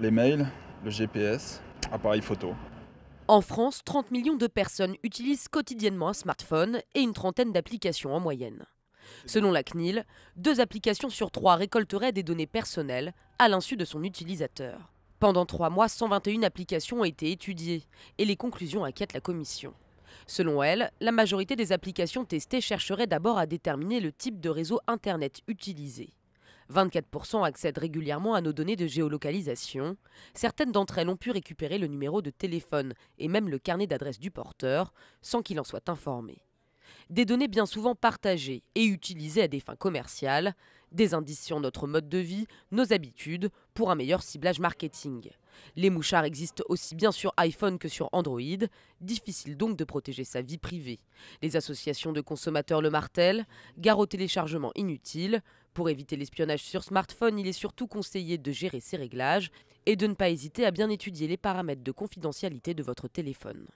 Les mails, le GPS, appareil photo. En France, 30 millions de personnes utilisent quotidiennement un smartphone et une trentaine d'applications en moyenne. Selon la CNIL, deux applications sur trois récolteraient des données personnelles à l'insu de son utilisateur. Pendant trois mois, 121 applications ont été étudiées et les conclusions inquiètent la Commission. Selon elle, la majorité des applications testées chercheraient d'abord à déterminer le type de réseau Internet utilisé. 24% accèdent régulièrement à nos données de géolocalisation. Certaines d'entre elles ont pu récupérer le numéro de téléphone et même le carnet d'adresse du porteur sans qu'il en soit informé. Des données bien souvent partagées et utilisées à des fins commerciales, des indices sur notre mode de vie, nos habitudes, pour un meilleur ciblage marketing. Les mouchards existent aussi bien sur iPhone que sur Android, difficile donc de protéger sa vie privée. Les associations de consommateurs le martèlent, gare au téléchargement inutile. Pour éviter l'espionnage sur smartphone, il est surtout conseillé de gérer ses réglages et de ne pas hésiter à bien étudier les paramètres de confidentialité de votre téléphone.